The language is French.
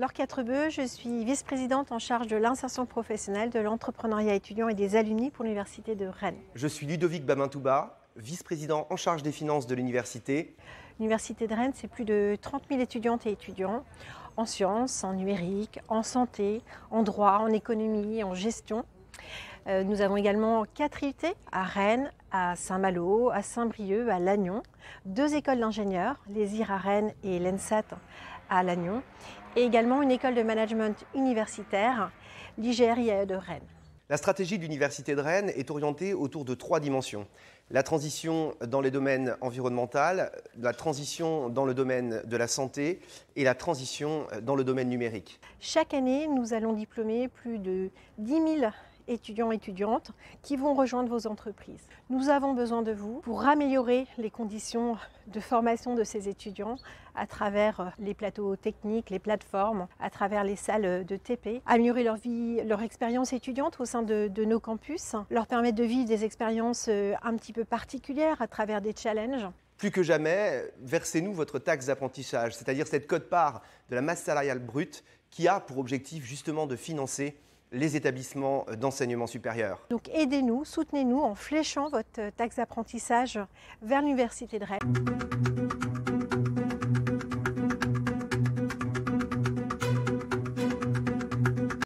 Laure Quatrebeu, je suis vice-présidente en charge de l'insertion professionnelle, de l'entrepreneuriat étudiant et des alumni pour l'Université de Rennes. Je suis Ludovic Touba, vice-président en charge des finances de l'université. L'université de Rennes, c'est plus de 30 000 étudiantes et étudiants en sciences, en numérique, en santé, en droit, en économie, en gestion. Euh, nous avons également quatre IUT à Rennes, à Saint-Malo, à Saint-Brieuc, à Lannion, deux écoles d'ingénieurs, les IR à Rennes et l'ENSAT à Lannion et également une école de management universitaire, l'IGRIAE de Rennes. La stratégie de l'Université de Rennes est orientée autour de trois dimensions. La transition dans les domaines environnemental, la transition dans le domaine de la santé et la transition dans le domaine numérique. Chaque année, nous allons diplômer plus de 10 000 étudiants et étudiantes qui vont rejoindre vos entreprises. Nous avons besoin de vous pour améliorer les conditions de formation de ces étudiants à travers euh, les plateaux techniques, les plateformes, à travers les salles de TP, améliorer leur vie, leur expérience étudiante au sein de, nos campus, leur permettre de vivre des expériences euh, un petit peu particulières à travers des challenges plus que jamais, versez-nous votre taxe d'apprentissage, c'est-à-dire cette cote-part de la masse salariale brute qui a pour objectif justement de financer les établissements d'enseignement supérieur. Donc aidez-nous, soutenez-nous en fléchant votre taxe d'apprentissage vers l'Université de Rennes.